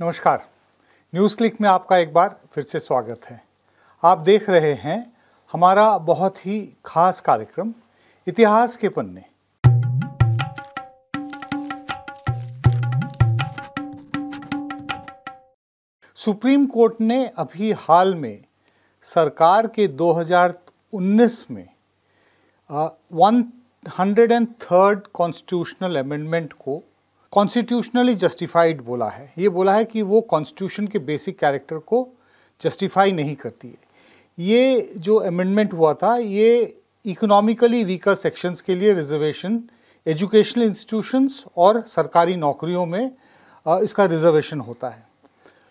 नमस्कार news click में आपका एक बार फिर से स्वागत है आप देख रहे हैं हमारा बहुत ही खास कार्यक्रम इतिहास के पन्ने सुप्रीम कोर्ट ने अभी हाल में सरकार के 2019 में one hundred and third constitutional amendment को कॉन्स्टिट्यूशनली जस्टिफाइड बोला है ये बोला है कि वो कॉन्स्टिट्यूशन के बेसिक कैरेक्टर को जस्टिफाई नहीं करती है ये जो अमेंडमेंट हुआ था ये इकोनॉमिकली वीकर सेक्शंस के लिए रिजर्वेशन एजुकेशनल इंस्टीट्यूशंस और सरकारी नौकरियों में इसका रिजर्वेशन होता है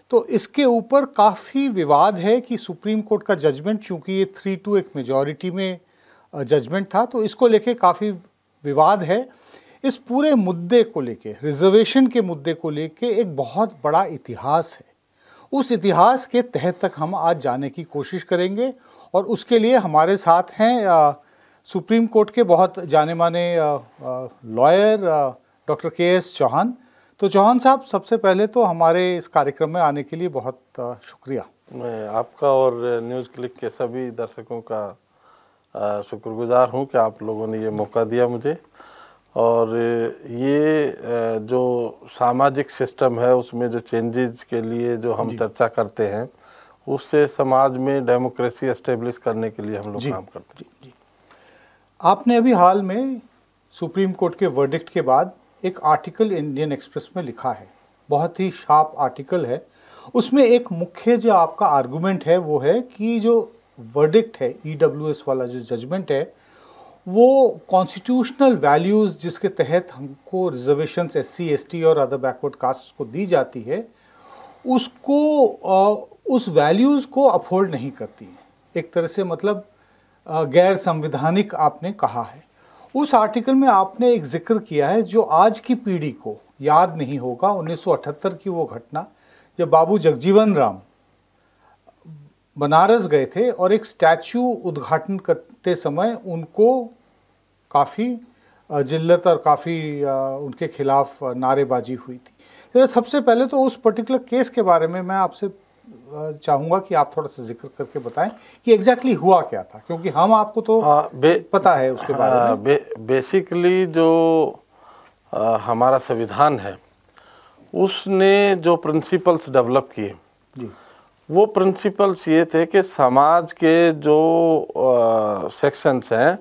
तो इसके ऊपर काफ़ी विवाद है कि सुप्रीम कोर्ट का जजमेंट चूँकि ये थ्री टू एक मेजॉरिटी में जजमेंट था तो इसको लेके काफ़ी विवाद है इस पूरे मुद्दे को लेके रिजर्वेशन के मुद्दे को लेके एक बहुत बड़ा इतिहास है उस इतिहास के तहत तक हम आज जाने की कोशिश करेंगे और उसके लिए हमारे साथ हैं आ, सुप्रीम कोर्ट के बहुत जाने माने lawyer doctor K S Chauhan तो चौहान साहब सबसे पहले तो हमारे इस कार्यक्रम में आने के लिए बहुत आ, शुक्रिया मैं आपका और न्यूज़ क्लिक के सभी दर्शकों का शुक्रगुजार हूं कि आप लोगों ने ये मौका दिया मुझे और ये जो सामाजिक सिस्टम है उसमें जो चेंजेस के लिए जो हम चर्चा करते हैं उससे समाज में डेमोक्रेसी एस्टेब्लिश करने के लिए हम लोग काम करते हैं जी, जी। आपने अभी हाल में सुप्रीम कोर्ट के वर्डिक्ट के बाद एक आर्टिकल इंडियन एक्सप्रेस में लिखा है बहुत ही शार्प आर्टिकल है उसमें एक मुख्य जो आपका आर्गूमेंट है वो है कि जो वर्डिक्ट है ई e वाला जो जजमेंट है वो कॉन्स्टिट्यूशनल वैल्यूज़ जिसके तहत हमको reservation S C S T और अदर बैकवर्ड कास्ट को दी जाती है उसको उस वैल्यूज़ को अपहोल्ड नहीं करती है एक तरह से मतलब गैर संविधानिक आपने कहा है उस आर्टिकल में आपने एक जिक्र किया है जो आज की पीढ़ी को याद नहीं होगा 1978 की वो घटना जब बाबू जगजीवन राम बनारस गए थे और एक स्टैचू उद्घाटन करते समय उनको काफ़ी जिल्लत और काफ़ी उनके खिलाफ नारेबाजी हुई थी तो सबसे पहले तो उस पर्टिकुलर केस के बारे में मैं आपसे चाहूँगा कि आप थोड़ा सा जिक्र करके बताएं कि एग्जैक्टली exactly हुआ क्या था क्योंकि हम आपको तो आ, हाँ, बे, पता है उसके हाँ, बारे आ, में बे, बेसिकली जो आ, हमारा संविधान है उसने जो प्रिंसिपल्स डेवलप किए वो प्रिंसिपल्स ये थे कि समाज के जो सेक्शंस हैं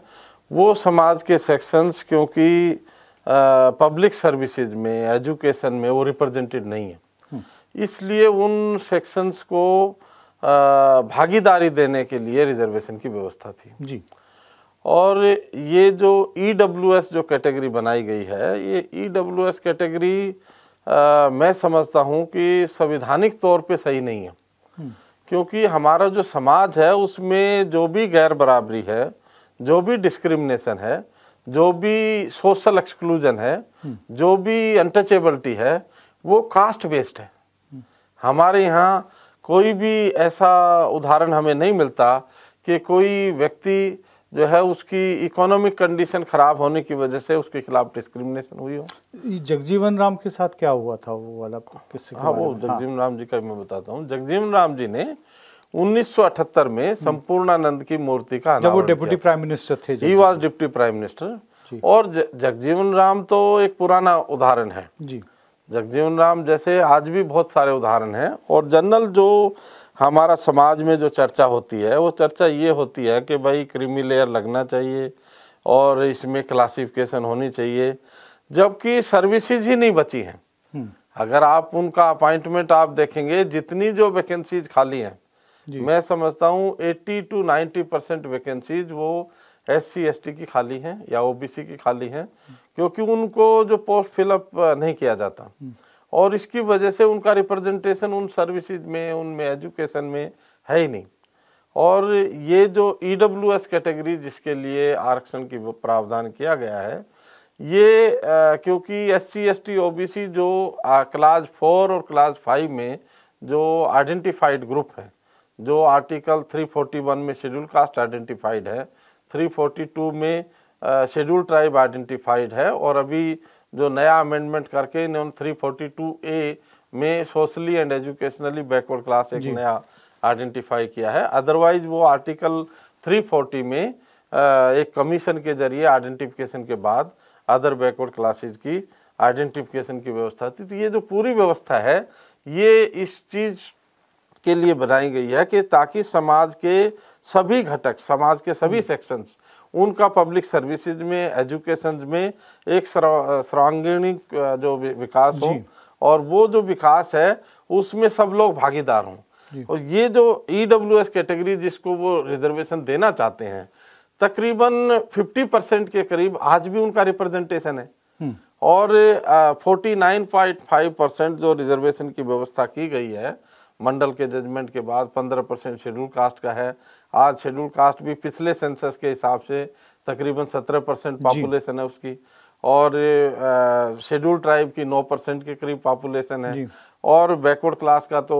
वो समाज के सेक्शंस क्योंकि पब्लिक सर्विसेज में एजुकेशन में वो रिप्रेजेंटेड नहीं है हम्म। इसलिए उन सेक्शंस को भागीदारी देने के लिए रिजर्वेशन की व्यवस्था थी जी और ये जो ई e जो कैटेगरी बनाई गई है ये ई e कैटेगरी मैं समझता हूँ कि संविधानिक तौर पे सही नहीं है हम्म। क्योंकि हमारा जो समाज है उसमें जो भी गैर बराबरी है जो भी डिस्क्रिमिनेशन है जो भी सोशल एक्सक्लूजन है जो भी अनटचेबलिटी है वो कास्ट बेस्ड है हमारे यहाँ कोई भी ऐसा उदाहरण हमें नहीं मिलता कि कोई व्यक्ति जो है उसकी इकोनॉमिक कंडीशन खराब होने की वजह से उसके खिलाफ डिस्क्रिमिनेशन हुई हो जगजीवन राम के साथ क्या हुआ था वो वाला किस हाँ वो हाँ। जगजीवन हाँ। राम जी का मैं बताता हूँ जगजीवन राम जी ने 1978 में हम्म। संपूर्णानंद की मूर्ति का जब वो डिप्टी प्राइम मिनिस्टर थे he was deputy prime minister और जगजीवन राम तो एक पुराना उदाहरण है जी जगजीवन राम जैसे आज भी बहुत सारे उदाहरण हैं और जनरल जो हमारा समाज में जो चर्चा होती है वो चर्चा ये होती है कि भाई क्रीमी लेयर लगना चाहिए और इसमें क्लासिफिकेशन होनी चाहिए जबकि सर्विसेज ही नहीं बची हैं हम्म। अगर आप उनका अपॉइंटमेंट आप देखेंगे जितनी जो वैकेंसीज खाली हैं मैं समझता हूँ 80 टू 90 परसेंट वैकेंसीज वो एस सी की खाली हैं या ओबीसी की खाली हैं क्योंकि उनको जो पोस्ट फिलअप नहीं किया जाता हम्म। और इसकी वजह से उनका रिप्रेजेंटेशन उन सर्विसेज में उनमें एजुकेशन में है ही नहीं और ये जो ई e कैटेगरी जिसके लिए आरक्षण की प्रावधान किया गया है ये आ, क्योंकि S C S T O B C जो क्लास फोर और क्लास फाइव में जो आइडेंटिफाइड ग्रुप हैं जो आर्टिकल 341 में शेड्यूल कास्ट आइडेंटिफाइड है 342 में शेड्यूल ट्राइब आइडेंटिफाइड है और अभी जो नया अमेंडमेंट करके इन्होंने थ्री फोर्टी टू ए में socially and educationally backward class एक नया आइडेंटिफाई किया है अदरवाइज वो आर्टिकल 340 में एक कमीशन के जरिए आइडेंटिफिकेशन के बाद अदर बैकवर्ड क्लासेज की आइडेंटिफिकेशन की व्यवस्था थी तो ये जो पूरी व्यवस्था है ये इस चीज़ के लिए बनाई गई है कि ताकि समाज के सभी घटक समाज के सभी सेक्शंस हम्म। उनका पब्लिक सर्विसेज में एजुकेशन में एक सर्वांगीणी जो विकास हो और वो जो विकास है उसमें सब लोग भागीदार हों और ये जो ई एस कैटेगरी जिसको वो रिजर्वेशन देना चाहते हैं तकरीबन 50 परसेंट के करीब आज भी उनका रिप्रेजेंटेशन है हम्म। और 49.5 परसेंट जो रिजर्वेशन की व्यवस्था की गई है मंडल के जजमेंट के बाद 15 परसेंट शेड्यूल कास्ट का है आज शेड्यूल कास्ट भी पिछले सेंसस के हिसाब से तकरीबन 17 परसेंट पॉपुलेशन है उसकी और शेड्यूल ट्राइब की 9 परसेंट के करीब पॉपुलेशन है और बैकवर्ड क्लास का तो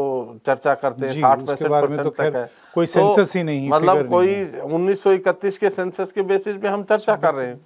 चर्चा करते हैं साठ पैंसठ तो परसेंट तक है कोई तो सेंसस तो, ही नहीं मतलब कोई उन्नीस के सेंसस के बेसिस पे हम चर्चा कर रहे हैं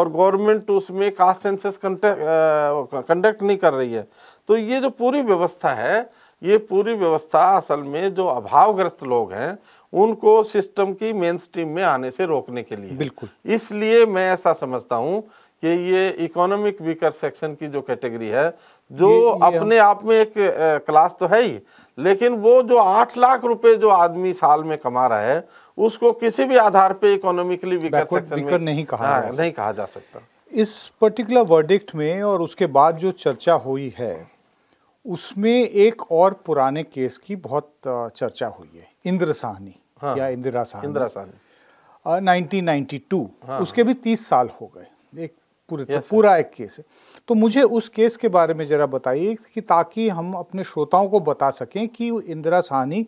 और गवर्नमेंट उसमें कास्ट सेंसस कंडक्ट नहीं कर रही है तो ये जो पूरी व्यवस्था है ये पूरी व्यवस्था असल में जो अभावग्रस्त लोग हैं उनको सिस्टम की मेन स्ट्रीम में आने से रोकने के लिए बिल्कुल इसलिए मैं ऐसा समझता हूँ कि ये इकोनॉमिक वीकर सेक्शन की जो कैटेगरी है जो ये, ये अपने आप में एक ए, क्लास तो है ही लेकिन वो जो आठ लाख रुपए जो आदमी साल में कमा रहा है उसको किसी भी आधार पे इकोनॉमिकली वीकर सेक्शन में नहीं कहा हाँ, नहीं कहा जा सकता इस पर्टिकुलर वर्डिक्ट में और उसके बाद जो चर्चा हुई है उसमें एक और पुराने केस की बहुत चर्चा हुई है इंद्र साहनी हाँ, या Indira Sawhney Indira Sawhney nineteen ninety two हाँ। उसके भी तीस साल हो गए एक पूरे तो, पूरा एक केस है तो मुझे उस केस के बारे में ज़रा बताइए कि ताकि हम अपने श्रोताओं को बता सकें कि इंदिरा साहनी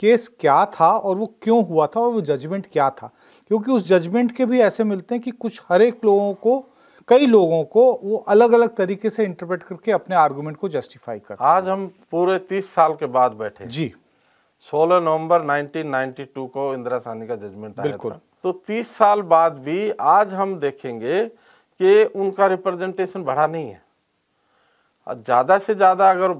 केस क्या था और वो क्यों हुआ था और वो जजमेंट क्या था क्योंकि उस जजमेंट के भी ऐसे मिलते हैं कि कुछ हर एक लोगों को कई लोगों को वो अलग अलग तरीके से इंटरप्रेट करके अपने आर्गूमेंट को जस्टिफाई कर आज हम पूरे तीस साल के बाद बैठे जी सोलह नवंबर 1992 को इंदिरा सानी का जजमेंट आया था तो 30 साल बाद भी आज हम देखेंगे कि उनका रिप्रेजेंटेशन बढ़ा नहीं है ज़्यादा से ज़्यादा अगर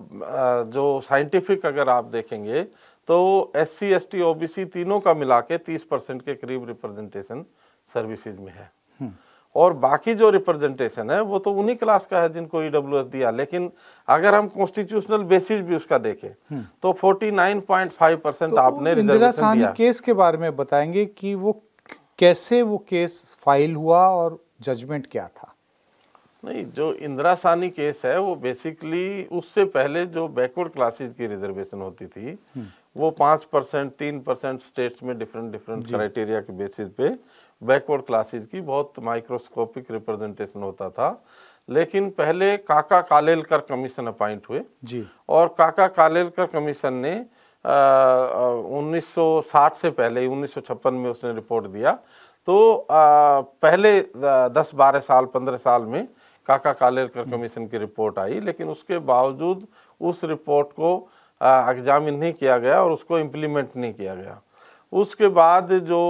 जो साइंटिफिक अगर आप देखेंगे तो S C S T O B C तीनों का मिला के तीस परसेंट के करीब रिप्रेजेंटेशन सर्विसेज में है हम्म। और बाकी जो रिप्रेजेंटेशन है वो तो उन्हीं क्लास का है जिनको ई e दिया लेकिन अगर हम कॉन्स्टिट्यूशनल बेसिस भी उसका देखें हम्म। तो 49.5 परसेंट तो आपने रिजर्वेशन दिया केस के बारे में बताएंगे कि वो कैसे वो केस फाइल हुआ और जजमेंट क्या था नहीं जो इंदिरा सानी केस है वो बेसिकली उससे पहले जो बैकवर्ड क्लासेस की रिजर्वेशन होती थी हम्म। वो पाँच परसेंट तीन परसेंट स्टेट्स में डिफरेंट डिफरेंट क्राइटेरिया के बेसिस पे बैकवर्ड क्लासेज की बहुत माइक्रोस्कोपिक रिप्रेजेंटेशन होता था लेकिन पहले काका कालेलकर कमीशन अपॉइंट हुए जी और काका कालेलकर कमीशन ने आ, 1960 से पहले 1956 में उसने रिपोर्ट दिया तो आ, पहले 10-12 साल 15 साल में काका कालेलकर हम्म। कमीशन की रिपोर्ट आई लेकिन उसके बावजूद उस रिपोर्ट को एग्जामिन नहीं किया गया और उसको इम्प्लीमेंट नहीं किया गया उसके बाद जो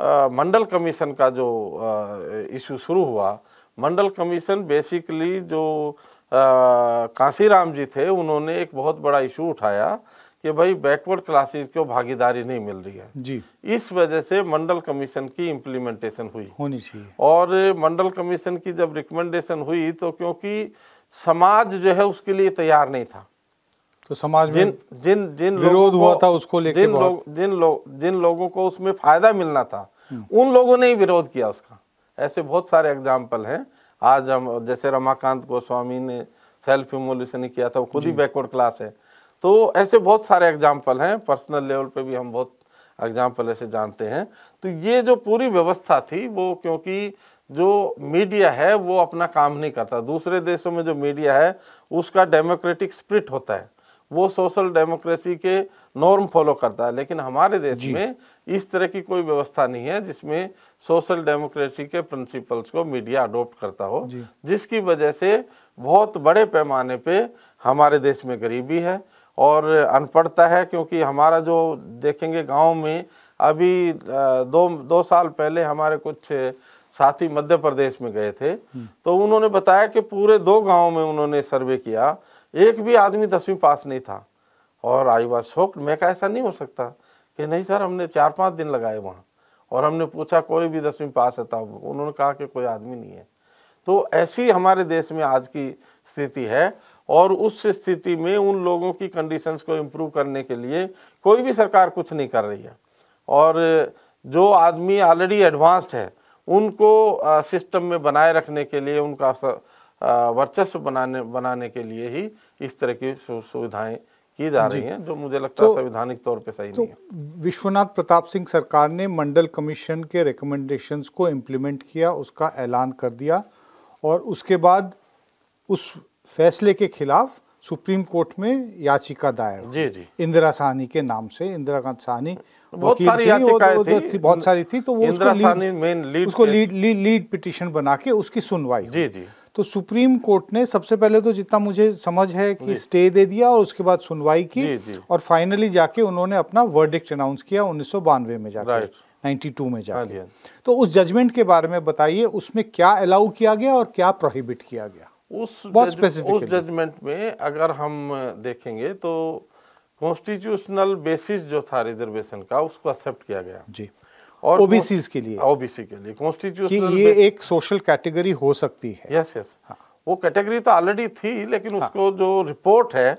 मंडल कमीशन का जो इशू शुरू हुआ मंडल कमीशन बेसिकली जो कांसीराम जी थे उन्होंने एक बहुत बड़ा इशू उठाया कि भाई बैकवर्ड क्लासेज को भागीदारी नहीं मिल रही है जी इस वजह से मंडल कमीशन की इम्प्लीमेंटेशन हुई होनी चाहिए और मंडल कमीशन की जब रिकमेंडेशन हुई तो क्योंकि समाज जो है उसके लिए तैयार नहीं था तो समाज में जिन जिन जिन विरोध हुआ था उसको लेकर जिन लोग जिन लोग जिन लोगों को उसमें फायदा मिलना था हम्म। उन लोगों ने ही विरोध किया उसका ऐसे बहुत सारे एग्जाम्पल हैं आज हम जैसे रमाकांत गोस्वामी ने सेल्फ इमोल्यूशन किया था वो खुद ही बैकवर्ड क्लास है तो ऐसे बहुत सारे एग्जाम्पल हैं पर्सनल लेवल पे भी हम बहुत एग्जाम्पल ऐसे जानते हैं तो ये जो पूरी व्यवस्था थी वो क्योंकि जो मीडिया है वो अपना काम नहीं करता दूसरे देशों में जो मीडिया है उसका डेमोक्रेटिक स्प्रिट होता है वो सोशल डेमोक्रेसी के नॉर्म फॉलो करता है लेकिन हमारे देश में इस तरह की कोई व्यवस्था नहीं है जिसमें सोशल डेमोक्रेसी के प्रिंसिपल्स को मीडिया अडोप्ट करता हो जिसकी वजह से बहुत बड़े पैमाने पे हमारे देश में गरीबी है और अनपढ़ता है क्योंकि हमारा जो देखेंगे गाँव में अभी दो दो साल पहले हमारे कुछ साथी मध्य प्रदेश में गए थे हम्म। तो उन्होंने बताया कि पूरे दो गांवों में उन्होंने सर्वे किया एक भी आदमी दसवीं पास नहीं था और आई वॉज शोक मैं कहा ऐसा नहीं हो सकता कि नहीं सर हमने चार पाँच दिन लगाए वहाँ और हमने पूछा कोई भी दसवीं पास है तब उन्होंने कहा कि कोई आदमी नहीं है तो ऐसी हमारे देश में आज की स्थिति है और उस स्थिति में उन लोगों की कंडीशंस को इम्प्रूव करने के लिए कोई भी सरकार कुछ नहीं कर रही है और जो आदमी ऑलरेडी एडवांस्ड है उनको सिस्टम में बनाए रखने के लिए उनका वर्चस्व बनाने बनाने के लिए ही इस तरह की सुविधाएं की जा रही हैं जो मुझे लगता है तो, संवैधानिक तौर पे सही तो नहीं है तो विश्वनाथ प्रताप सिंह सरकार ने मंडल कमीशन के रिकमेंडेशंस को इम्प्लीमेंट किया उसका ऐलान कर दिया और उसके बाद उस फैसले के खिलाफ सुप्रीम कोर्ट में याचिका दायर जी जी इंदिरा साहनी के नाम से इंदिरा गांधी साहनी बहुत सारी याचिकाएं थी, थी बहुत सारी थी तो वो इंदिरा साहनी मेन लीड उसको लीड लीड पिटीशन बना के उसकी सुनवाई जी जी तो सुप्रीम कोर्ट ने सबसे पहले तो जितना मुझे समझ है कि स्टे दे दिया और उसके बाद सुनवाई की जी, जी. और फाइनली जाके उन्होंने अपना वर्डिक्ट अनाउंस किया उन्नीस में जाकर टू में जाकर हाँ हाँ तो उस जजमेंट के बारे में बताइए उसमें क्या अलाउ किया गया और क्या प्रोहिबिट किया गया उस बहुत स्पेसिफिक उस जजमेंट में अगर हम देखेंगे तो कॉन्स्टिट्यूशनल बेसिस जो था रिजर्वेशन का उसको एक्सेप्ट किया गया जी और ओबीसी के लिए ओबीसी के लिए कॉन्स्टिट्यूशन ये एक सोशल कैटेगरी हो सकती है यस यस हाँ। वो कैटेगरी तो ऑलरेडी थी लेकिन हाँ। उसको जो रिपोर्ट है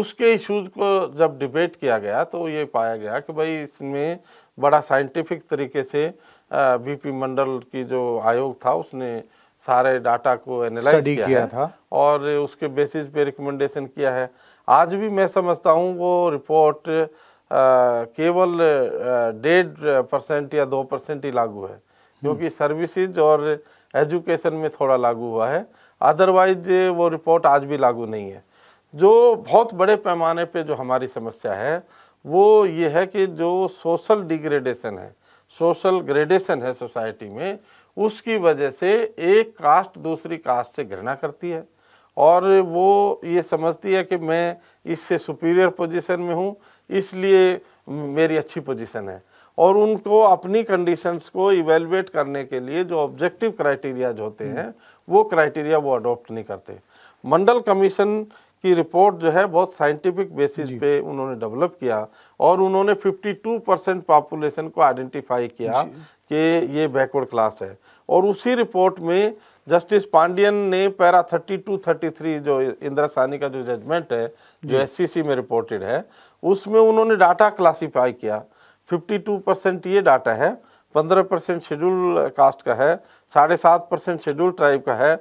उसके इशूज को जब डिबेट किया गया तो ये पाया गया कि भाई इसमें बड़ा साइंटिफिक तरीके से बीपी मंडल की जो आयोग था उसने सारे डाटा को एनालाइज किया, किया था और उसके बेसिस पे रिकमेंडेशन किया है आज भी मैं समझता हूँ वो रिपोर्ट केवल डेढ़ परसेंट या दो परसेंट ही लागू है क्योंकि सर्विसेज और एजुकेशन में थोड़ा लागू हुआ है अदरवाइज वो रिपोर्ट आज भी लागू नहीं है जो बहुत बड़े पैमाने पे जो हमारी समस्या है वो ये है कि जो सोशल डिग्रेडेशन है सोशल ग्रेडेशन है सोसाइटी में उसकी वजह से एक कास्ट दूसरी कास्ट से घृणा करती है और वो ये समझती है कि मैं इससे सुपीरियर पोजीशन में हूँ इसलिए मेरी अच्छी पोजीशन है और उनको अपनी कंडीशंस को इवेलुएट करने के लिए जो ऑब्जेक्टिव क्राइटेरियाज होते हैं वो क्राइटेरिया वो अडॉप्ट नहीं करते मंडल कमीशन की रिपोर्ट जो है बहुत साइंटिफिक बेसिस पे उन्होंने डेवलप किया और उन्होंने 52 परसेंट पॉपुलेशन को आइडेंटिफाई किया कि ये बैकवर्ड क्लास है और उसी रिपोर्ट में जस्टिस पांडियन ने पैरा 32, 33 जो इंदिरा सानी का जो जजमेंट है जो एससीसी में रिपोर्टेड है उसमें उन्होंने डाटा क्लासीफाई किया 52 परसेंट ये डाटा है पंद्रह परसेंट शेड्यूल कास्ट का है साढ़े सात परसेंट शेड्यूल ट्राइब का है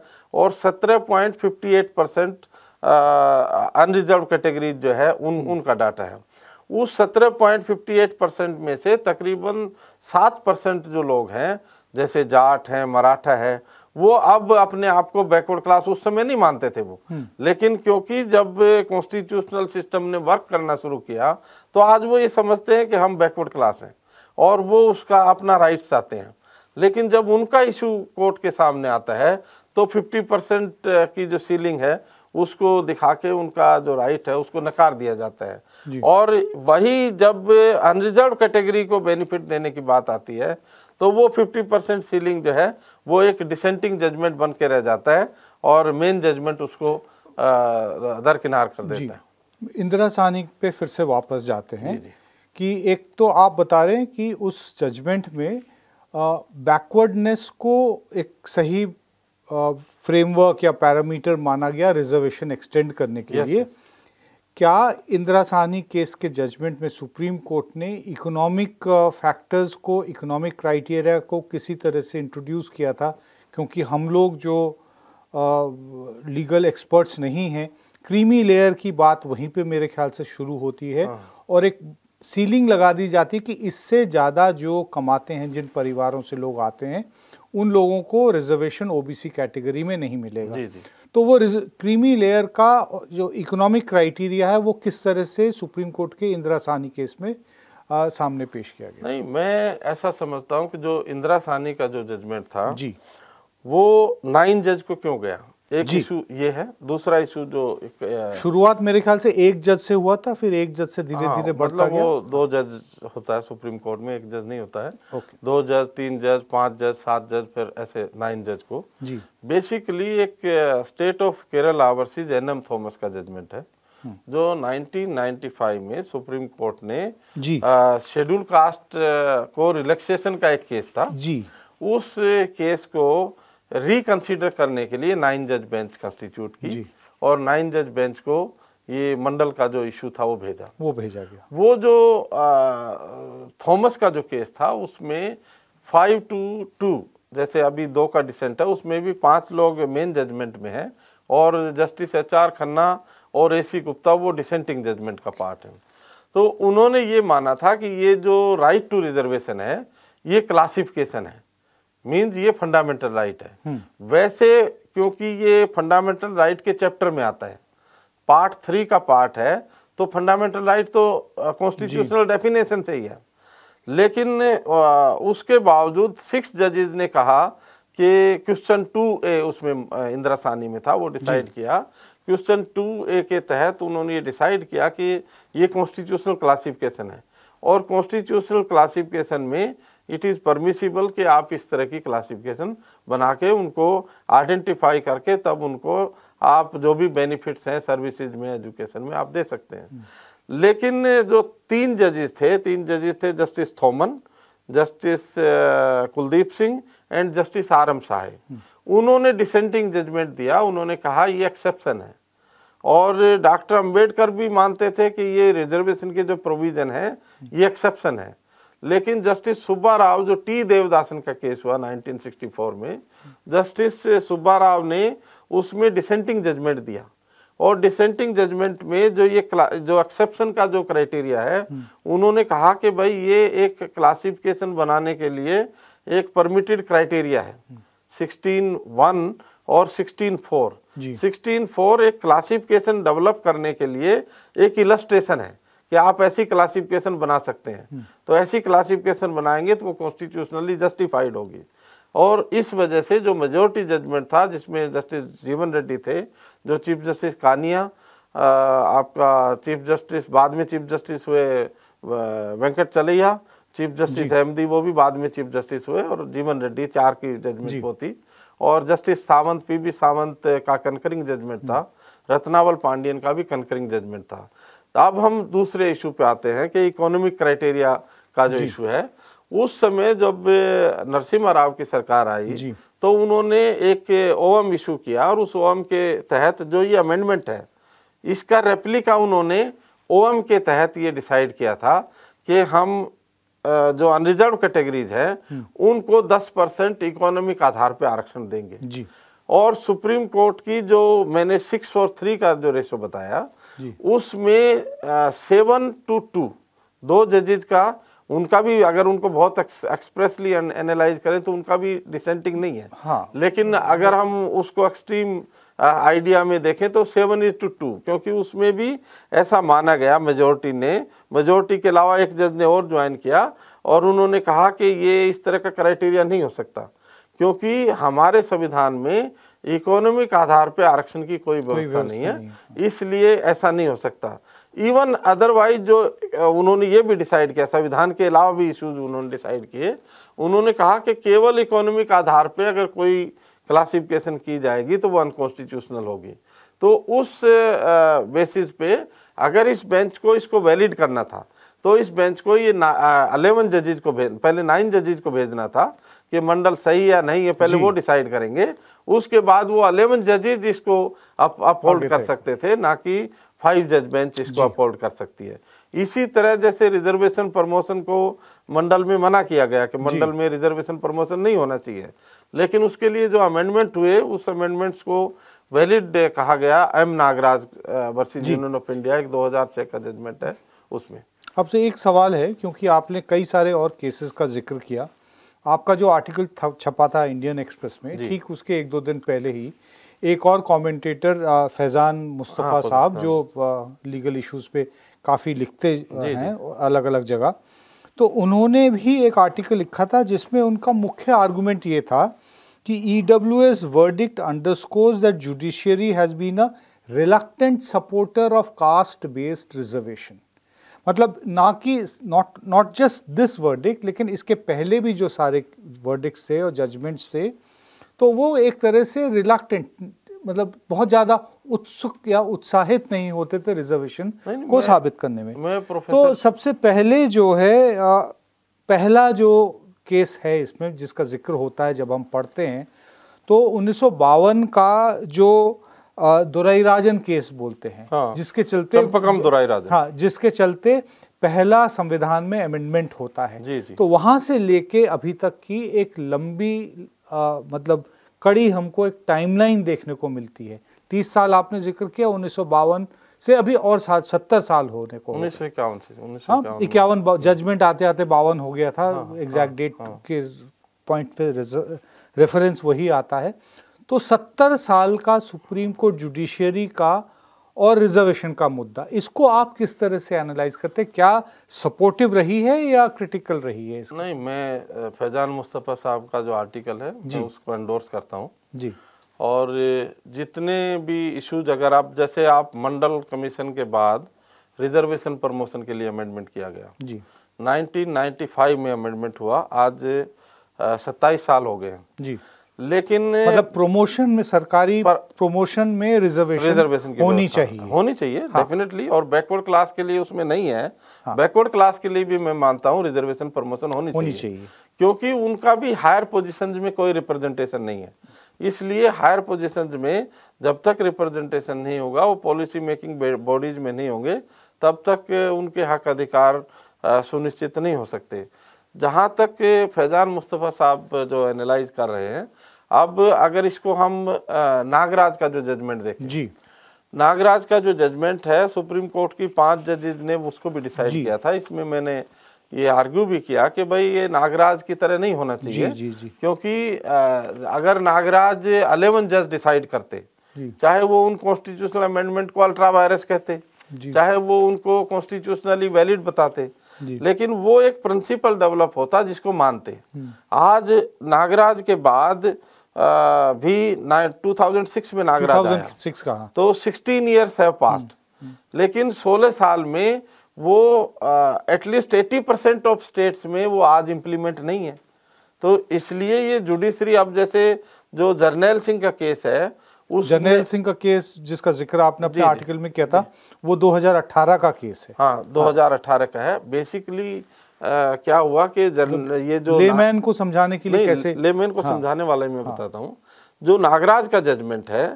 और सत्रह point fifty eight percent unreserve category जो है उन हम्म। उनका डाटा है उस सत्रह पॉइंट फिफ्टी एट परसेंट में से तकरीबन सात परसेंट जो लोग हैं जैसे जाट हैं मराठा है वो अब अपने आप को बैकवर्ड क्लास उस समय नहीं मानते थे वो हम्म। लेकिन क्योंकि जब कॉन्स्टिट्यूशनल सिस्टम ने वर्क करना शुरू किया तो आज वो ये समझते हैं कि हम बैकवर्ड क्लास हैं और वो उसका अपना राइट्स चाहते हैं लेकिन जब उनका इशू कोर्ट के सामने आता है तो 50 परसेंट की जो सीलिंग है उसको दिखा के उनका जो राइट है उसको नकार दिया जाता है और वही जब अनरिजर्व कैटेगरी को बेनिफिट देने की बात आती है तो वो 50 परसेंट सीलिंग जो है वो एक डिसेंटिंग जजमेंट बन के रह जाता है और मेन जजमेंट उसको दरकिनार कर देता है इंदिरा सानी पे फिर से वापस जाते हैं जी जी। कि एक तो आप बता रहे हैं कि उस जजमेंट में बैकवर्डनेस को एक सही फ्रेमवर्क या पैरामीटर माना गया रिजर्वेशन एक्सटेंड करने के लिए yes. क्या इंदिरा सहनी केस के जजमेंट में सुप्रीम कोर्ट ने इकोनॉमिक फैक्टर्स को इकोनॉमिक क्राइटेरिया को किसी तरह से इंट्रोड्यूस किया था क्योंकि हम लोग जो लीगल एक्सपर्ट्स नहीं हैं क्रीमी लेयर की बात वहीं पे मेरे ख्याल से शुरू होती है हाँ। और एक सीलिंग लगा दी जाती है कि इससे ज़्यादा जो कमाते हैं जिन परिवारों से लोग आते हैं उन लोगों को रिजर्वेशन ओबीसी कैटेगरी में नहीं मिलेगा जी जी तो वो क्रीमी लेयर का जो इकोनॉमिक क्राइटेरिया है वो किस तरह से सुप्रीम कोर्ट के इंदिरा सानी केस में आ, सामने पेश किया गया नहीं मैं ऐसा समझता हूँ कि जो इंदिरा सानी का जो जजमेंट था जी वो नाइन जज को क्यों गया एक इशू ये है दूसरा इशू जो शुरुआत मेरे ख्याल से एक जज से हुआ था फिर एक जज से धीरे धीरे हाँ, बढ़ता मतलब गया वो दो जज होता है सुप्रीम कोर्ट में एक जज नहीं होता है okay. दो जज तीन जज पांच जज सात जज फिर ऐसे नाइन जज को जी बेसिकली एक state of Kerala versus N M Thomas का जजमेंट है हम्म। जो 1995 में सुप्रीम कोर्ट ने शेड्यूल कास्ट को रिलैक्सेशन का एक केस था जी उस केस को रिकंसीडर करने के लिए नाइन जज बेंच कंस्टिट्यूट की और नाइन जज बेंच को ये मंडल का जो इशू था वो भेजा वो भेजा गया वो जो थॉमस का जो केस था उसमें फाइव टू टू जैसे अभी दो का डिसेंट है उसमें भी पांच लोग मेन जजमेंट में हैं और जस्टिस एच आर खन्ना और ए सी गुप्ता वो डिसेंटिंग जजमेंट का पार्ट है तो उन्होंने ये माना था कि ये जो राइट टू रिजर्वेशन है ये क्लासिफिकेशन है मीन्स ये फंडामेंटल राइट है हम्म। वैसे क्योंकि ये फंडामेंटल राइट के चैप्टर में आता है पार्ट थ्री का पार्ट है तो फंडामेंटल राइट तो कॉन्स्टिट्यूशनल uh, डेफिनेशन से ही है लेकिन uh, उसके बावजूद सिक्स जजेज ने कहा कि क्वेश्चन टू ए उसमें uh, इंदिरा सानी में था वो डिसाइड किया क्वेश्चन टू ए के तहत उन्होंने ये डिसाइड किया कि ये कॉन्स्टिट्यूशनल क्लासिफिकेशन है और कॉन्स्टिट्यूशनल क्लासिफिकेशन में इट इज़ परमिसिबल कि आप इस तरह की क्लासिफिकेशन बना के उनको आइडेंटिफाई करके तब उनको आप जो भी बेनिफिट्स हैं सर्विसेज में एजुकेशन में आप दे सकते हैं लेकिन जो तीन जजेस थे तीन जजेस थे justice Thommen justice Kuldip Singh and justice R M Shah उन्होंने डिसेंटिंग जजमेंट दिया उन्होंने कहा ये एक्सेप्शन है और डॉक्टर अंबेडकर भी मानते थे कि ये रिजर्वेशन के जो प्रोविज़न है ये एक्सेप्शन है लेकिन जस्टिस सुब्बा राव जो टी देवदासन का केस हुआ 1964 में जस्टिस सुब्बा राव ने उसमें डिसेंटिंग जजमेंट दिया और डिसेंटिंग जजमेंट में जो ये जो एक्सेप्शन का जो क्राइटेरिया है उन्होंने कहा कि भाई ये एक क्लासिफिकेशन बनाने के लिए एक परमिटेड क्राइटेरिया है सिक्सटीन वन और सिक्सटीन फोर एक क्लासिफिकेशन डेवलप करने के लिए एक इलस्ट्रेशन है कि आप ऐसी क्लासिफिकेशन बना सकते हैं हम्म। तो ऐसी क्लासिफिकेशन बनाएंगे तो वो कॉन्स्टिट्यूशनली जस्टिफाइड होगी और इस वजह से जो मेजोरिटी जजमेंट था जिसमें जस्टिस जीवन रेड्डी थे जो चीफ जस्टिस कानिया आपका चीफ जस्टिस बाद में चीफ जस्टिस हुए वेंकट चलैया चीफ जस्टिस अहमदी वो भी बाद में चीफ जस्टिस हुए और जीवन रेड्डी चार की जजमेंट होती थी और justice Sawant P B Sawant का कंकरिंग जजमेंट था रत्नावल पांडियन का भी कंकरिंग जजमेंट था अब हम दूसरे इशू पे आते हैं कि इकोनॉमिक क्राइटेरिया का जो इशू है उस समय जब नरसिम्हा राव की सरकार आई तो उन्होंने एक ओम इशू किया और उस ओम के तहत जो ये अमेंडमेंट है इसका रेप्लिका उन्होंने ओम के तहत ये डिसाइड किया था कि हम जो अनरिजर्व कैटेगरीज हैं उनको 10 परसेंट इकोनॉमिक आधार पर आरक्षण देंगे जी और सुप्रीम कोर्ट की जो मैंने सिक्स और थ्री का जो रेशो बताया उसमें सेवन टू टू दो जजेज का उनका भी अगर उनको बहुत एक्सप्रेसली एनालाइज करें तो उनका भी डिसेंटिंग नहीं है हाँ। लेकिन अगर हम उसको एक्सट्रीम आइडिया में देखें तो सेवन इज टू टू क्योंकि उसमें भी ऐसा माना गया मेजोरिटी ने मेजोरिटी के अलावा एक जज ने और ज्वाइन किया और उन्होंने कहा कि ये इस तरह का क्राइटेरिया नहीं हो सकता क्योंकि हमारे संविधान में इकोनॉमिक आधार पर आरक्षण की कोई व्यवस्था नहीं है इसलिए ऐसा नहीं हो सकता इवन अदरवाइज जो उन्होंने ये भी डिसाइड किया संविधान के अलावा भी इश्यूज उन्होंने डिसाइड किए उन्होंने कहा कि केवल इकोनॉमिक आधार पर अगर कोई क्लासिफिकेशन की जाएगी तो वो अनकॉन्स्टिट्यूशनल होगी तो उस बेसिस पे अगर इस बेंच को इसको वैलिड करना था तो इस बेंच को ये अलेवन जजेज को भेज पहले नाइन जजेज को भेजना था कि मंडल सही या नहीं है पहले वो डिसाइड करेंगे उसके बाद वो अलेवन जजेज इसको अपहोल्ड कर सकते थे ना कि फाइव जज बेंच इसको अपहोल्ड कर सकती है इसी तरह जैसे रिजर्वेशन प्रमोशन को मंडल में मना किया गया कि मंडल में रिजर्वेशन प्रमोशन नहीं होना चाहिए लेकिन उसके लिए जो अमेंडमेंट हुए उस अमेंडमेंट्स को वैलिड कहा गया M Nagaraj versus union of India एक दो का जजमेंट है उसमें आपसे एक सवाल है क्योंकि आपने कई सारे और केसेस का जिक्र किया आपका जो आर्टिकल छपा था इंडियन एक्सप्रेस में ठीक उसके एक दो दिन पहले ही एक और कमेंटेटर फैज़ान मुस्तफ़ा हाँ, साहब हाँ। जो आ, लीगल इश्यूज पे काफ़ी लिखते हैं अलग अलग जगह तो उन्होंने भी एक आर्टिकल लिखा था जिसमें उनका मुख्य आर्गूमेंट ये था कि E W S verdict underscores that judiciary has been a reluctant supporter of caste based reservation मतलब ना कि not not just this verdict लेकिन इसके पहले भी जो सारे वर्डिक्स थे और जजमेंट्स थे तो वो एक तरह से रिलैक्टेंट मतलब बहुत ज्यादा उत्सुक या उत्साहित नहीं होते थे रिजर्वेशन को साबित करने में मैं तो सबसे पहले जो है आ, पहला जो केस है इसमें जिसका जिक्र होता है जब हम पढ़ते हैं तो उन्नीस का जो दुराई राजन केस बोलते हैं हाँ, जिसके चलते दुराई राजन हाँ जिसके चलते पहला संविधान में अमेंडमेंट होता है जी, जी. तो वहां से लेके अभी तक की एक लंबी आ, मतलब कड़ी हमको एक टाइमलाइन देखने को मिलती है तीस साल आपने जिक्र किया उन्नीस से अभी और सात सत्तर साल होने को उन्नीस सौ इक्यावन से हाँ इक्यावन जजमेंट आते आते बावन हो गया था एग्जैक्ट हाँ, डेट हाँ, हाँ। के पॉइंट पे रेफरेंस वही आता है तो 70 साल का सुप्रीम कोर्ट जुडिशियरी का और रिजर्वेशन का मुद्दा इसको आप किस तरह से एनालाइज करते हैं क्या सपोर्टिव रही है या क्रिटिकल रही है इसका? नहीं मैं फैजान मुस्तफ़ा साहब का जो आर्टिकल है मैं उसको एंडोर्स करता हूँ जी और जितने भी इश्यूज अगर आप जैसे आप मंडल कमीशन के बाद रिजर्वेशन प्रमोशन के लिए अमेंडमेंट किया गया जी 1995 में अमेंडमेंट हुआ आज सत्ताईस साल हो गए हैं जी लेकिन मतलब प्रोमोशन में सरकारी पर, प्रोमोशन में रिजर्वेशन रिजर्वेशन की होनी चाहिए होनी चाहिए डेफिनेटली हाँ। और बैकवर्ड क्लास के लिए उसमें नहीं है हाँ। बैकवर्ड क्लास के लिए भी मैं मानता हूँ रिजर्वेशन प्रमोशन होनी, होनी चाहिए।, चाहिए क्योंकि उनका भी हायर पोजिशन में कोई रिप्रेजेंटेशन नहीं है इसलिए हायर पोजिशन में जब तक रिप्रेजेंटेशन नहीं होगा वो पॉलिसी मेकिंग बॉडीज में नहीं होंगे तब तक उनके हक अधिकार सुनिश्चित नहीं हो सकते जहाँ तक फैज़ान मुस्तफ़ा साहब जो एनालाइज कर रहे हैं अब अगर इसको हम नागराज का जो जजमेंट देखें जी नागराज का जो जजमेंट है सुप्रीम कोर्ट की पांच जजेज ने उसको भी डिसाइड किया था इसमें मैंने ये आर्ग्यू भी किया कि भाई ये नागराज की तरह नहीं होना चाहिए जी, जी, जी। क्योंकि अगर नागराज अलेवन जज डिसाइड करते चाहे वो उन कॉन्स्टिट्यूशनल अमेंडमेंट को अल्ट्रा वायरस कहते चाहे वो उनको कॉन्स्टिट्यूशनली वैलिड बताते लेकिन वो एक प्रिंसिपल डेवलप होता जिसको मानते हम्म। आज नागराज के बाद आ, भी 2006 में नागराज 2006 का हाँ। तो 16 इयर्स है पास्ट लेकिन 16 साल में वो at least eighty percent of states में वो आज इम्प्लीमेंट नहीं है तो इसलिए ये जुडिशरी अब जैसे जो जर्नैल सिंह का केस है जनरल सिंह का केस जिसका जिक्र आपने अपने आर्टिकल में किया था वो 2018 का केस है हाँ 2018 हाँ। का है बेसिकली आ, क्या हुआ कि जनरल तो ये जो लेमैन को समझाने के लिए कैसे लेमैन को हाँ, समझाने वाले मैं हाँ, बताता हूँ जो नागराज का जजमेंट है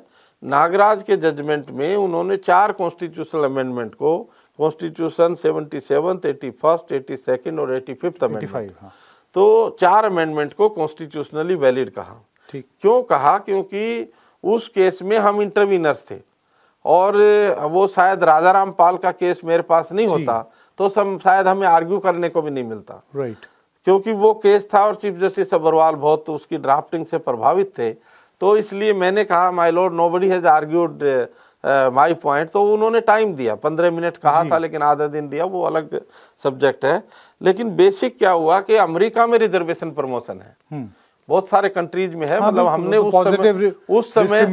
नागराज के जजमेंट में उन्होंने चार कॉन्स्टिट्यूशनल अमेंडमेंट को constitution seventy seven eighty first eighty second और एटी फिफ्थ अमेंडमेंट हाँ। तो चार अमेंडमेंट को कॉन्स्टिट्यूशनली वैलिड कहा क्यों कहा क्योंकि उस केस में हम इंटरवीनर्स थे और वो शायद राजा राम पाल का केस मेरे पास नहीं होता तो सम शायद हमें आर्ग्यू करने को भी नहीं मिलता राइट right. क्योंकि वो केस था और चीफ जस्टिस अग्रवाल बहुत उसकी ड्राफ्टिंग से प्रभावित थे तो इसलिए मैंने कहा my lord nobody has argued my point तो उन्होंने टाइम दिया पंद्रह मिनट कहा था लेकिन आधा दिन दिया वो अलग सब्जेक्ट है लेकिन बेसिक क्या हुआ कि अमरीका में रिजर्वेशन प्रमोशन है हम्म। बहुत सारे कंट्रीज में है हाँ, मतलब हमने तो उस समय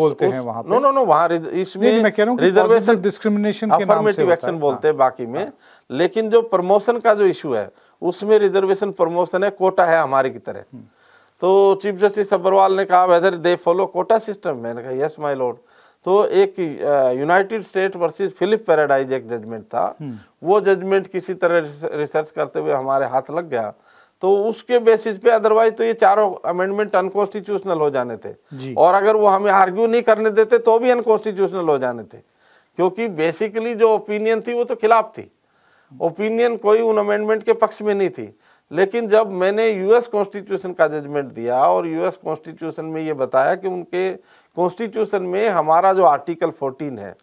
बोलते हैं नो नो नो वहां इसमें रिजर्वेशन डिस्क्रिमिनेशन के एक्शन बोलते हैं बाकी में लेकिन जो प्रमोशन का जो इशू है उसमें रिजर्वेशन प्रमोशन है कोटा है हमारे की तरह हम्म। तो चीफ जस्टिस अग्रवाल ने कहा whether they follow quota system मैंने कहा यस माय लॉर्ड तो एक united state versus Philip paradise एक जजमेंट था हम्म। वो जजमेंट किसी तरह रिसर्च करते हुए हमारे हाथ लग गया तो उसके बेसिस पे अदरवाइज तो ये चारों अमेंडमेंट अनकॉन्स्टिट्यूशनल हो जाने थे और अगर वो हमें आर्ग्यू नहीं करने देते तो भी अनकॉन्स्टिट्यूशनल हो जाने थे क्योंकि बेसिकली जो ओपिनियन थी वो तो खिलाफ थी ओपिनियन कोई उन अमेंडमेंट के पक्ष में नहीं थी लेकिन जब मैंने यूएस कॉन्स्टिट्यूशन का जजमेंट दिया और यूएस कॉन्स्टिट्यूशन में ये बताया कि उनके कॉन्स्टिट्यूशन में हमारा जो आर्टिकल 14 है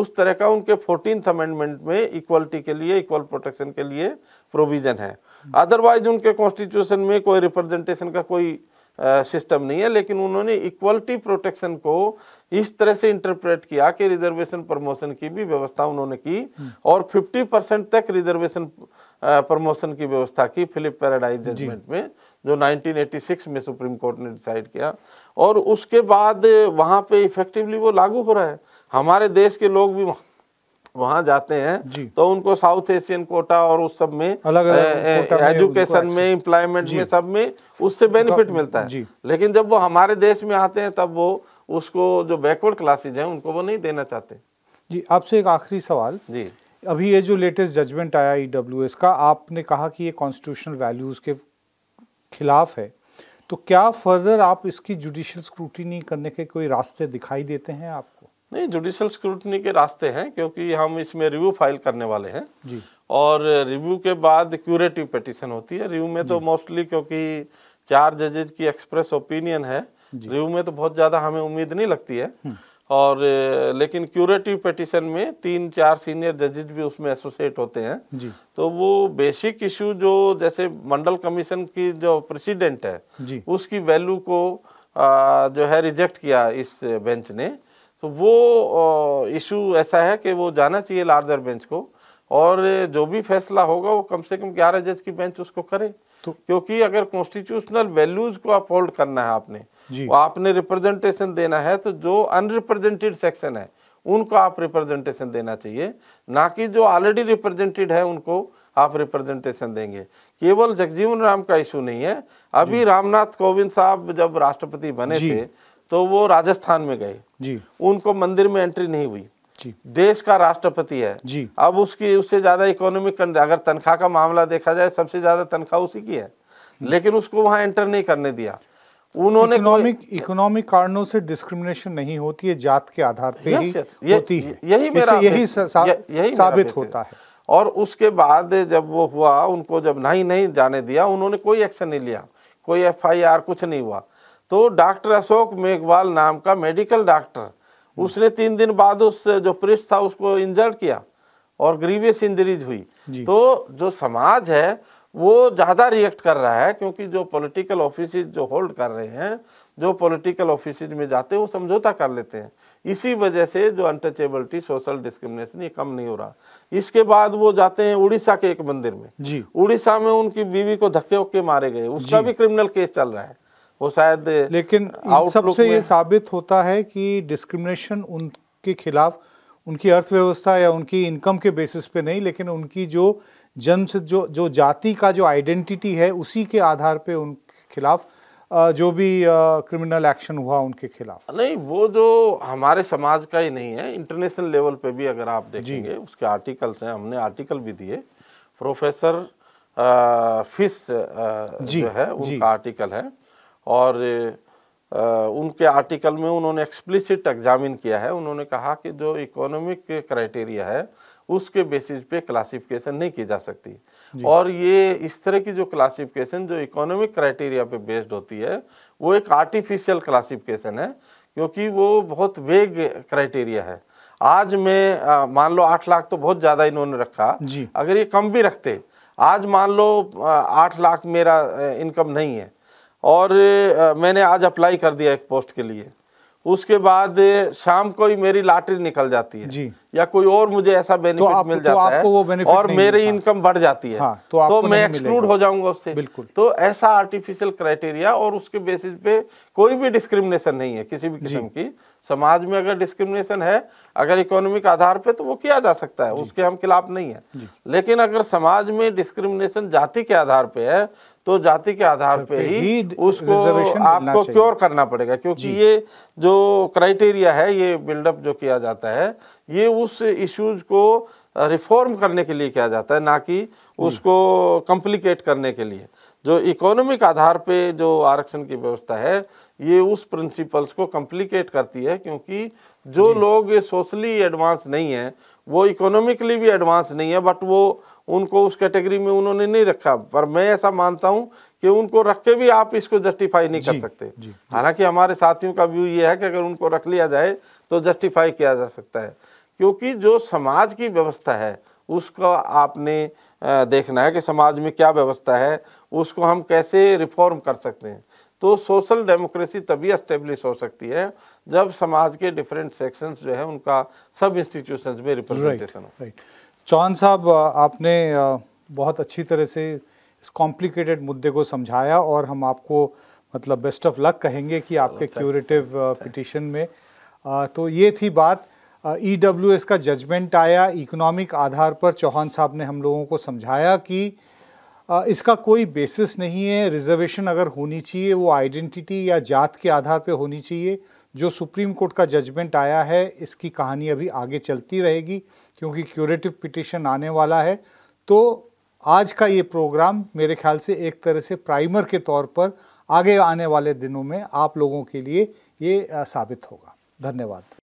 उस तरह का उनके फोर्टीन अमेंडमेंट में इक्वलिटी के लिए इक्वल प्रोटेक्शन के लिए प्रोविज़न है अदरवाइज उनके कॉन्स्टिट्यूशन में कोई रिप्रेजेंटेशन का कोई सिस्टम नहीं है लेकिन उन्होंने इक्वलिटी प्रोटेक्शन को इस तरह से इंटरप्रेट किया कि रिजर्वेशन प्रमोशन की भी व्यवस्था उन्होंने की और 50 परसेंट तक रिजर्वेशन प्रमोशन की व्यवस्था की फिलिप पैराडाइज जजमेंट में जो 1986 में सुप्रीम कोर्ट ने डिसाइड किया और उसके बाद वहाँ पे इफेक्टिवली वो लागू हो रहा है हमारे देश के लोग भी वहाँ जाते हैं तो उनको साउथ एशियन कोटा और उस सब में अलग एजुकेशन में इम्प्लॉयमेंट में सब में उससे बेनिफिट मिलता है लेकिन जब वो हमारे देश में आते हैं तब वो उसको जो बैकवर्ड क्लासेज हैं उनको वो नहीं देना चाहते जी आपसे एक आखिरी सवाल जी अभी ये जो लेटेस्ट जजमेंट आया ई e का आपने कहा कि ये कॉन्स्टिट्यूशनल वैल्यूज़ के खिलाफ है तो क्या फर्दर आप इसकी जुडिशल स्क्रूटनी करने के कोई रास्ते दिखाई देते हैं आपको नहीं जुडिशल स्क्रूटनी के रास्ते हैं क्योंकि हम इसमें रिव्यू फाइल करने वाले हैं जी और रिव्यू के बाद क्यूरेटिव पटिशन होती है रिव्यू में तो मोस्टली क्योंकि चार जजेज की एक्सप्रेस ओपिनियन है रिव्यू में तो बहुत ज़्यादा हमें उम्मीद नहीं लगती है हम्म। और लेकिन क्यूरेटिव पिटिशन में तीन चार सीनियर जजेज भी उसमें एसोसिएट होते हैं जी। तो वो बेसिक इशू जो जैसे मंडल कमीशन की जो प्रेसिडेंट है उसकी वैल्यू को आ, जो है रिजेक्ट किया इस बेंच ने तो वो इशू ऐसा है कि वो जाना चाहिए लार्जर बेंच को और जो भी फैसला होगा वो कम से कम ग्यारह जज की बेंच उसको करे तो क्योंकि अगर कॉन्स्टिट्यूशनल वैल्यूज को अपहोल्ड करना है आपने आपने रिप्रेजेंटेशन देना है तो जो अनरिप्रेजेंटेड सेक्शन है उनको आप रिप्रेजेंटेशन देना चाहिए ना कि जो ऑलरेडी रिप्रेजेंटेड है उनको आप रिप्रेजेंटेशन देंगे केवल जगजीवन राम का इशू नहीं है अभी रामनाथ कोविंद साहब जब राष्ट्रपति बने थे तो वो राजस्थान में गए जी उनको मंदिर में एंट्री नहीं हुई जी देश का राष्ट्रपति है जी अब उसकी उससे ज़्यादा इकोनॉमिक अगर तनख्वाह का मामला देखा जाए सबसे ज़्यादा तनख्वाह उसी की है हम्म। लेकिन उसको वहां एंटर नहीं करने दिया उन्होंने इकोनॉमिक इकोनॉमिक कारणों से डिस्क्रिमिनेशन नहीं होती है जात के आधार पे ही होती है यही मेरा यही यही साबित होता है और उसके बाद जब वो हुआ उनको जब नहीं नहीं जाने दिया उन्होंने कोई एक्शन नहीं लिया कोई एफआईआर कुछ नहीं हुआ तो डॉक्टर अशोक मेघवाल नाम का मेडिकल डॉक्टर उसने तीन दिन बाद उस जो पृष्ठ था उसको इंजर्ड किया और ग्रीवियस इंजरीज हुई तो जो समाज है वो ज़्यादा रिएक्ट कर रहा है क्योंकि जो पॉलिटिकल ऑफिस जो होल्ड कर रहे हैं जो पॉलिटिकल ऑफिस में जाते हैं वो समझौता कर लेते हैं इसी वजह से जो अनटचेबलिटी सोशल डिस्क्रिमिनेशन ये कम नहीं हो रहा इसके बाद वो जाते हैं उड़ीसा के एक मंदिर में जी उड़ीसा में उनकी बीवी को धक्के उक्के मारे गए उसका भी क्रिमिनल केस चल रहा है वो शायद लेकिन uh, सबसे ये साबित होता है कि डिस्क्रिमिनेशन उनके खिलाफ उनकी अर्थव्यवस्था या उनकी इनकम के बेसिस पे नहीं लेकिन उनकी जो जन्म से जो जो जाति का जो आइडेंटिटी है उसी के आधार पे उनके खिलाफ uh, जो भी क्रिमिनल uh, एक्शन हुआ उनके खिलाफ नहीं वो जो हमारे समाज का ही नहीं है इंटरनेशनल लेवल पे भी अगर आप देखेंगे उसके आर्टिकल्स हैं हमने आर्टिकल भी दिए प्रोफेसर फिस जो है उनका आर्टिकल है और उनके आर्टिकल में उन्होंने एक्सप्लिसिट एग्जामिन किया है उन्होंने कहा कि जो इकोनॉमिक क्राइटेरिया है उसके बेसिस पे क्लासिफिकेशन नहीं की जा सकती और ये इस तरह की जो क्लासिफिकेशन जो इकोनॉमिक क्राइटेरिया पे बेस्ड होती है वो एक आर्टिफिशियल क्लासिफिकेशन है क्योंकि वो बहुत वेग क्राइटेरिया है आज मैं मान लो आठ लाख तो बहुत ज़्यादा इन्होंने रखा जी अगर ये कम भी रखते आज मान लो आठ लाख मेरा इनकम नहीं है और मैंने आज अप्लाई कर दिया एक पोस्ट के लिए उसके बाद शाम को ही मेरी लॉटरी निकल जाती है जी या कोई और मुझे ऐसा बेनिफिट तो आप, मिल तो जाता तो है वो और मेरी इनकम बढ़ जाती है हाँ, तो, तो मैं एक्सक्लूड हो जाऊंगा उससे बिल्कुल तो ऐसा आर्टिफिशियल क्राइटेरिया और उसके बेसिस पे कोई भी डिस्क्रिमिनेशन नहीं है किसी भी किस्म की समाज में अगर डिस्क्रिमिनेशन है अगर इकोनॉमिक आधार पे तो वो किया जा सकता है उसके हम खिलाफ नहीं है लेकिन अगर समाज में डिस्क्रिमिनेशन जाति के आधार पे है तो जाति के आधार पे ही उसको आपको क्योर करना पड़ेगा क्योंकि ये जो क्राइटेरिया है ये बिल्डअप जो किया जाता है ये उस इश्यूज को रिफॉर्म करने के लिए किया जाता है ना कि उसको कॉम्प्लिकेट करने के लिए जो इकोनॉमिक आधार पे जो आरक्षण की व्यवस्था है ये उस प्रिंसिपल्स को कॉम्प्लिकेट करती है क्योंकि जो लोग सोशली एडवांस नहीं है वो इकोनॉमिकली भी एडवांस नहीं है बट वो उनको उस कैटेगरी में उन्होंने नहीं रखा पर मैं ऐसा मानता हूँ कि उनको रख के भी आप इसको जस्टिफाई नहीं कर सकते हालांकि हमारे साथियों का व्यू ये है कि अगर उनको रख लिया जाए तो जस्टिफाई किया जा सकता है क्योंकि जो समाज की व्यवस्था है उसका आपने देखना है कि समाज में क्या व्यवस्था है उसको हम कैसे रिफॉर्म कर सकते हैं तो सोशल डेमोक्रेसी तभी इस्टेब्लिश हो सकती है जब समाज के डिफरेंट सेक्शंस जो है उनका सब इंस्टीट्यूशन में रिप्रेजेंटेशन हो राइट चौहान साहब आपने बहुत अच्छी तरह से इस कॉम्प्लिकेटेड मुद्दे को समझाया और हम आपको मतलब बेस्ट ऑफ लक कहेंगे कि आपके क्यूरेटिव पिटिशन में आ, तो ये थी बात ई डब्ल्यू एस का जजमेंट आया इकोनॉमिक आधार पर चौहान साहब ने हम लोगों को समझाया कि इसका कोई बेसिस नहीं है रिजर्वेशन अगर होनी चाहिए वो आइडेंटिटी या जात के आधार पे होनी चाहिए जो सुप्रीम कोर्ट का जजमेंट आया है इसकी कहानी अभी आगे चलती रहेगी क्योंकि क्यूरेटिव पिटिशन आने वाला है तो आज का ये प्रोग्राम मेरे ख्याल से एक तरह से प्राइमर के तौर पर आगे आने वाले दिनों में आप लोगों के लिए ये साबित होगा धन्यवाद